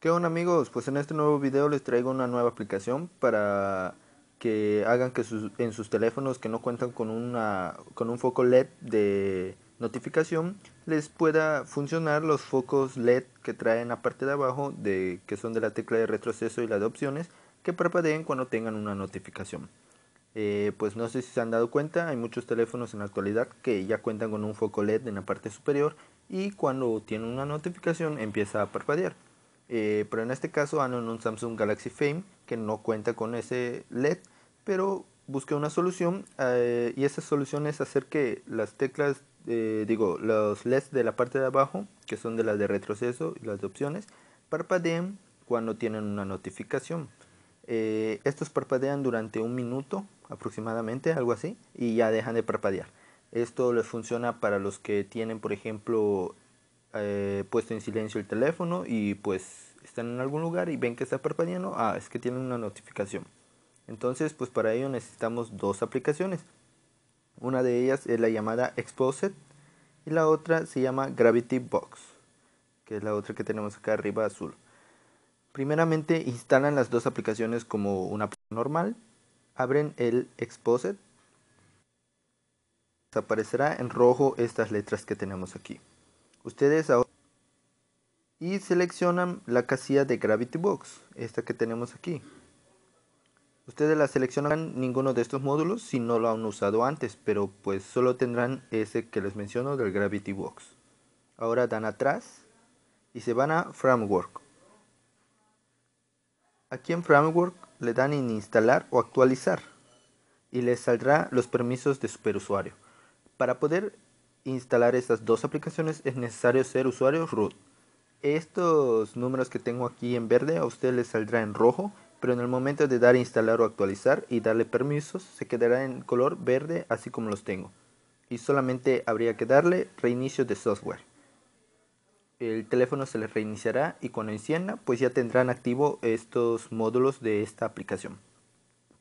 ¿Qué onda amigos? Pues en este nuevo video les traigo una nueva aplicación para que hagan que sus, en sus teléfonos que no cuentan con, una, con un foco LED de notificación les pueda funcionar los focos LED que traen la parte de abajo de que son de la tecla de retroceso y la de opciones que parpadeen cuando tengan una notificación. Eh, pues no sé si se han dado cuenta, hay muchos teléfonos en la actualidad que ya cuentan con un foco LED en la parte superior y cuando tienen una notificación empieza a parpadear. Eh, pero en este caso en un Samsung Galaxy Fame que no cuenta con ese LED, pero busqué una solución eh, y esa solución es hacer que las teclas, eh, digo, los LEDs de la parte de abajo, que son de las de retroceso y las de opciones, parpadeen cuando tienen una notificación. estos parpadean durante un minuto aproximadamente, algo así, y ya dejan de parpadear. Esto les funciona para los que tienen, por ejemplo, eh, puesto en silencio el teléfono y pues están en algún lugar y ven que está parpadeando, ah, es que tienen una notificación. Entonces, pues para ello necesitamos dos aplicaciones. Una de ellas es la llamada Exposed y la otra se llama Gravity Box, que es la otra que tenemos acá arriba azul. Primeramente instalan las dos aplicaciones como una normal, abren el Exposed, aparecerá en rojo estas letras que tenemos aquí ustedes ahora y seleccionan la casilla de Gravity Box, esta que tenemos aquí. Ustedes la seleccionan ninguno de estos módulos si no lo han usado antes, pero pues solo tendrán ese que les menciono del Gravity Box. Ahora dan atrás y se van a Framework. Aquí en Framework le dan en instalar o actualizar y les saldrá los permisos de superusuario. Para poder instalar estas dos aplicaciones es necesario ser usuario root. Estos números que tengo aquí en verde a ustedes les saldrá en rojo, pero en el momento de dar instalar o actualizar y darle permisos se quedará en color verde así como los tengo. Y solamente habría que darle reinicio de software. El teléfono se le reiniciará y cuando encienda pues ya tendrán activo estos módulos de esta aplicación.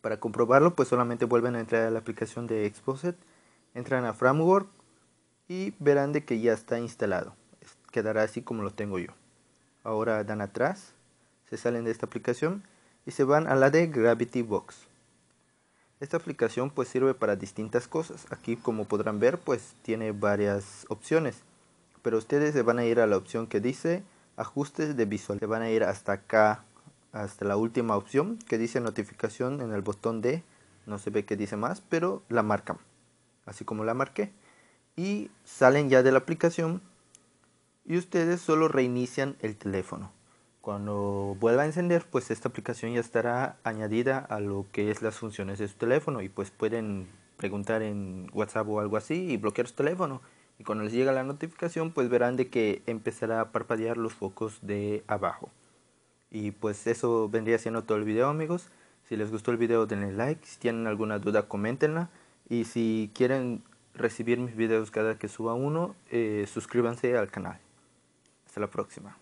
Para comprobarlo pues solamente vuelven a entrar a la aplicación de Exposet, entran a Framework y verán de que ya está instalado. Quedará así como lo tengo yo. Ahora dan atrás, se salen de esta aplicación y se van a la de Gravity Box. Esta aplicación pues sirve para distintas cosas. Aquí como podrán ver pues tiene varias opciones. Pero ustedes se van a ir a la opción que dice ajustes de visual. Se van a ir hasta acá, hasta la última opción que dice notificación en el botón de. No se ve que dice más, pero la marcan. Así como la marqué y salen ya de la aplicación y ustedes solo reinician el teléfono. Cuando vuelva a encender, pues esta aplicación ya estará añadida a lo que es las funciones de su teléfono y pues pueden preguntar en WhatsApp o algo así y bloquear su teléfono. Y cuando les llega la notificación, pues verán de que empezará a parpadear los focos de abajo. Y pues eso vendría siendo todo el video, amigos. Si les gustó el video, denle like. Si tienen alguna duda, coméntenla. Y si quieren recibir mis videos cada que suba uno, eh, suscríbanse al canal. Hasta la próxima.